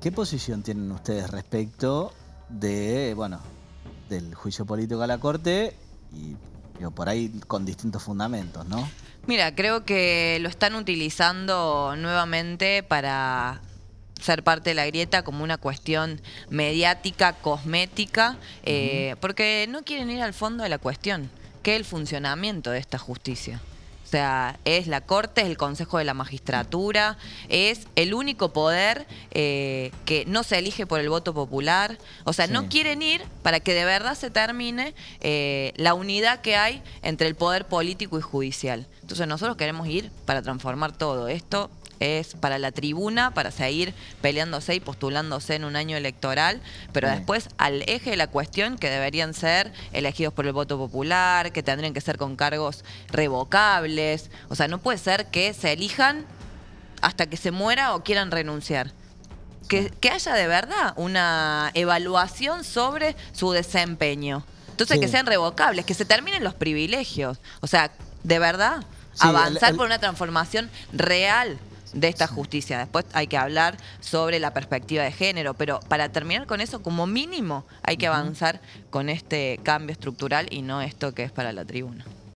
¿Qué posición tienen ustedes respecto de, bueno, del juicio político a la Corte y por ahí con distintos fundamentos, ¿no? Mira, creo que lo están utilizando nuevamente para ser parte de la grieta como una cuestión mediática, cosmética, eh, porque no quieren ir al fondo de la cuestión, que es el funcionamiento de esta justicia. O sea, es la Corte, es el Consejo de la Magistratura, es el único poder eh, que no se elige por el voto popular. O sea, no quieren ir para que de verdad se termine eh, la unidad que hay entre el poder político y judicial. Entonces nosotros queremos ir para transformar todo esto es para la tribuna, para seguir peleándose y postulándose en un año electoral, pero después al eje de la cuestión que deberían ser elegidos por el voto popular, que tendrían que ser con cargos revocables, o sea, no puede ser que se elijan hasta que se muera o quieran renunciar. Que, que, haya de verdad una evaluación sobre su desempeño. Entonces, que sean revocables, que se terminen los privilegios. O sea, de verdad, avanzar por una transformación real de esta justicia. Después hay que hablar sobre la perspectiva de género, pero para terminar con eso, como mínimo, hay que avanzar con este cambio estructural y no esto que es para la tribuna.